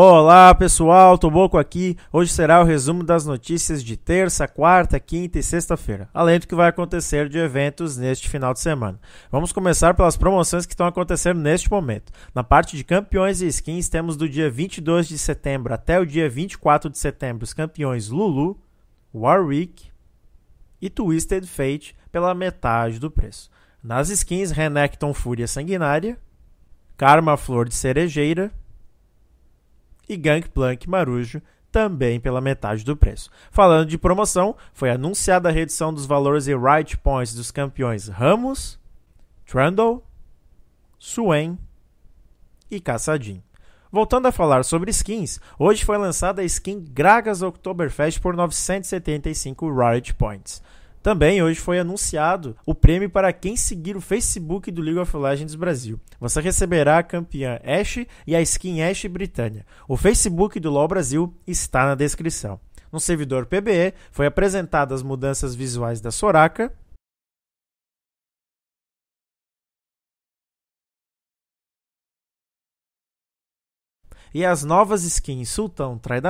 Olá pessoal, Toboco aqui. Hoje será o resumo das notícias de terça, quarta, quinta e sexta-feira, além do que vai acontecer de eventos neste final de semana. Vamos começar pelas promoções que estão acontecendo neste momento. Na parte de campeões e skins, temos do dia 22 de setembro até o dia 24 de setembro os campeões Lulu, Warwick e Twisted Fate pela metade do preço. Nas skins, Renekton Fúria Sanguinária, Karma Flor de Cerejeira e Gangplank Marujo também pela metade do preço. Falando de promoção, foi anunciada a redução dos valores e right points dos campeões Ramos, Trundle, Swain e Caçadinho. Voltando a falar sobre skins, hoje foi lançada a skin Gragas Oktoberfest por 975 Riot Points. Também hoje foi anunciado o prêmio para quem seguir o Facebook do League of Legends Brasil. Você receberá a campeã Ashe e a skin Ashe Britânia. O Facebook do LoL Brasil está na descrição. No servidor PBE, foi apresentadas as mudanças visuais da Soraka, e as novas skins Sultão Trai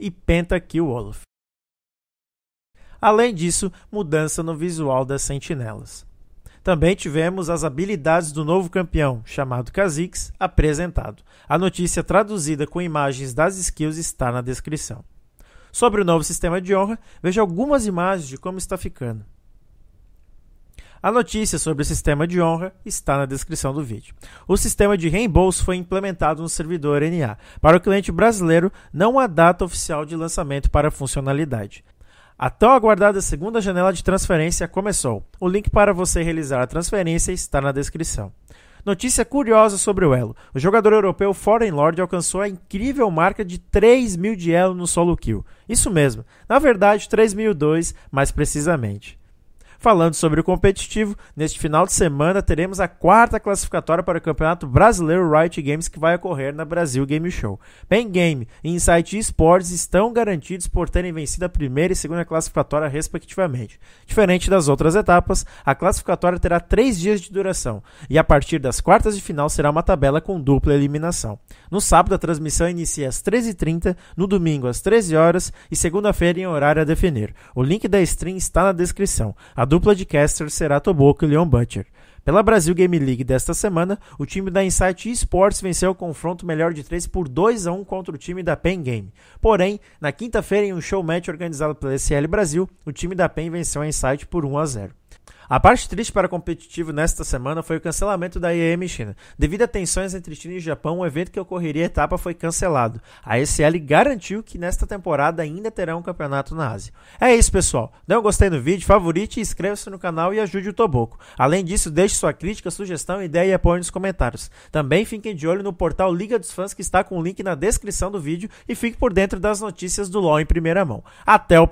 e Penta Kill Olaf. Além disso, mudança no visual das sentinelas. Também tivemos as habilidades do novo campeão, chamado Kha'Zix, apresentado. A notícia traduzida com imagens das skills está na descrição. Sobre o novo sistema de honra, veja algumas imagens de como está ficando. A notícia sobre o sistema de honra está na descrição do vídeo. O sistema de reembolso foi implementado no servidor NA. Para o cliente brasileiro, não há data oficial de lançamento para a funcionalidade. A tão aguardada segunda janela de transferência começou. O link para você realizar a transferência está na descrição. Notícia curiosa sobre o Elo. O jogador europeu Foreign Lord alcançou a incrível marca de 3 mil de Elo no solo kill. Isso mesmo, na verdade 3.002 mais precisamente. Falando sobre o competitivo, neste final de semana teremos a quarta classificatória para o Campeonato Brasileiro Riot Games que vai ocorrer na Brasil Game Show. Pen Game e Insight Esports estão garantidos por terem vencido a primeira e segunda classificatória, respectivamente. Diferente das outras etapas, a classificatória terá três dias de duração e a partir das quartas de final será uma tabela com dupla eliminação. No sábado, a transmissão inicia às 13h30, no domingo às 13 horas e segunda-feira em horário a definir. O link da stream está na descrição. A dupla de casters será Toboco e Leon Butcher. Pela Brasil Game League desta semana, o time da Insight Esports venceu o confronto melhor de 3 por 2 a 1 contra o time da PEN Game. Porém, na quinta-feira, em um show match organizado pela SL Brasil, o time da PEN venceu a Insight por 1 a 0. A parte triste para competitivo nesta semana foi o cancelamento da IEM China. Devido a tensões entre China e Japão, o evento que ocorreria etapa foi cancelado. A ECL garantiu que nesta temporada ainda terá um campeonato na Ásia. É isso, pessoal. Dê um gostei no vídeo, favorite, inscreva-se no canal e ajude o Toboco. Além disso, deixe sua crítica, sugestão, ideia e apoio nos comentários. Também fiquem de olho no portal Liga dos Fãs que está com o link na descrição do vídeo e fique por dentro das notícias do LoL em primeira mão. Até o